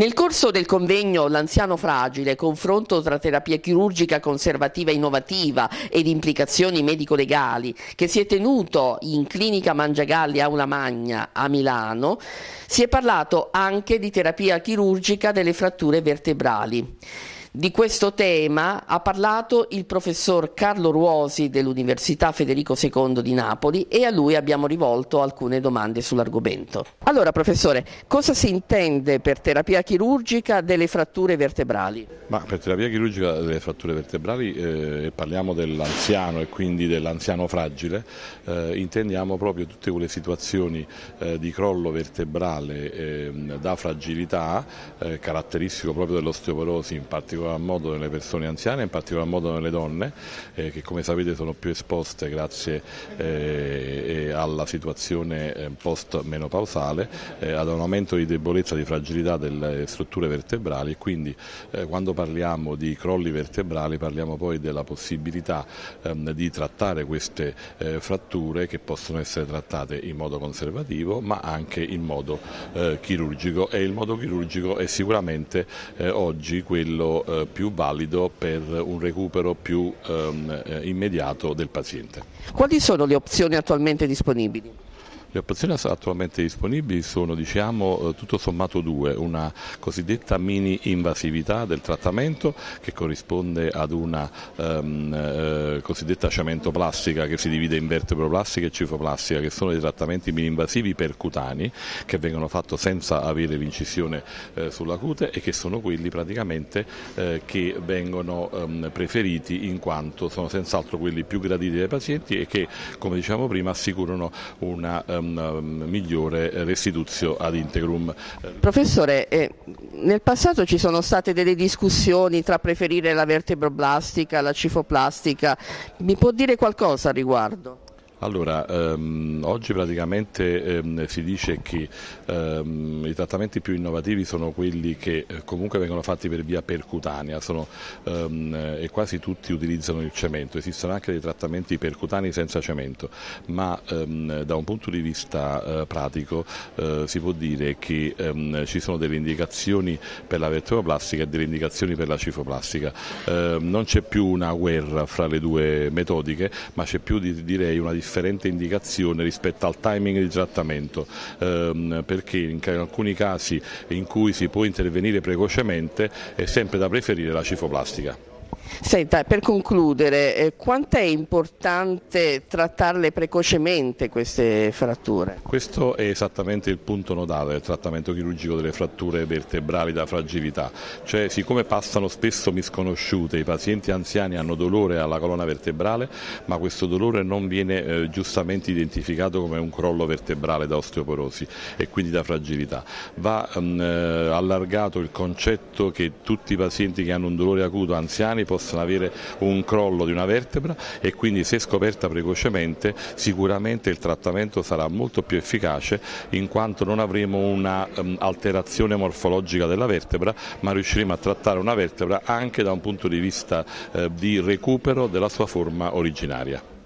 Nel corso del convegno L'anziano fragile, confronto tra terapia chirurgica conservativa innovativa ed implicazioni medico-legali, che si è tenuto in clinica Mangiagalli a Una Magna a Milano, si è parlato anche di terapia chirurgica delle fratture vertebrali. Di questo tema ha parlato il professor Carlo Ruosi dell'Università Federico II di Napoli e a lui abbiamo rivolto alcune domande sull'argomento. Allora, professore, cosa si intende per terapia chirurgica delle fratture vertebrali? Ma per terapia chirurgica delle fratture vertebrali eh, parliamo dell'anziano e quindi dell'anziano fragile, eh, intendiamo proprio tutte quelle situazioni eh, di crollo vertebrale ehm, da fragilità, eh, caratteristico proprio dell'osteoporosi in particolare particolar modo nelle persone anziane, in particolar modo nelle donne eh, che come sapete sono più esposte grazie eh, alla situazione eh, post-menopausale eh, ad un aumento di debolezza, di fragilità delle strutture vertebrali e quindi eh, quando parliamo di crolli vertebrali parliamo poi della possibilità ehm, di trattare queste eh, fratture che possono essere trattate in modo conservativo ma anche in modo chirurgico e il modo chirurgico è sicuramente oggi quello eh, più valido per un recupero più ehm, eh, immediato del paziente. Quali sono le opzioni attualmente disponibili? Le opzioni attualmente disponibili sono diciamo, eh, tutto sommato due, una cosiddetta mini invasività del trattamento che corrisponde ad una ehm, eh, cosiddetta cementoplastica che si divide in vertebroplastica e cifoplastica che sono dei trattamenti mini invasivi percutani che vengono fatti senza avere l'incisione eh, sulla cute e che sono quelli praticamente eh, che vengono ehm, preferiti in quanto sono senz'altro quelli più graditi dai pazienti e che come diciamo prima assicurano una ehm, una um, migliore restituzio ad integrum. Professore, eh, nel passato ci sono state delle discussioni tra preferire la vertebroblastica, la cifoplastica, mi può dire qualcosa al riguardo? Allora, ehm, oggi praticamente ehm, si dice che ehm, i trattamenti più innovativi sono quelli che eh, comunque vengono fatti per via percutanea sono, ehm, e quasi tutti utilizzano il cemento. Esistono anche dei trattamenti percutanei senza cemento, ma ehm, da un punto di vista eh, pratico eh, si può dire che ehm, ci sono delle indicazioni per la vertebroplastica e delle indicazioni per la cifoplastica. non c'è più una guerra fra le due metodiche, ma c'è più direi una differenza differente indicazione rispetto al timing di trattamento ehm, perché in, in, alcuni casi in cui si può intervenire precocemente è sempre da preferire la cifoplastica. Senta, per concludere, eh, quanto è importante trattarle precocemente queste fratture? Questo è esattamente il punto nodale del trattamento chirurgico delle fratture vertebrali da fragilità, cioè siccome passano spesso misconosciute, i pazienti anziani hanno dolore alla colonna vertebrale, ma questo dolore non viene eh, giustamente identificato come un crollo vertebrale da osteoporosi e quindi da fragilità. Va mh, mm, eh, allargato il concetto che tutti i pazienti che hanno un dolore acuto anziani possono possono avere un crollo di una vertebra e quindi se scoperta precocemente sicuramente il trattamento sarà molto più efficace in quanto non avremo un'alterazione ehm, um, morfologica della vertebra ma riusciremo a trattare una vertebra anche da un punto di vista eh, di recupero della sua forma originaria.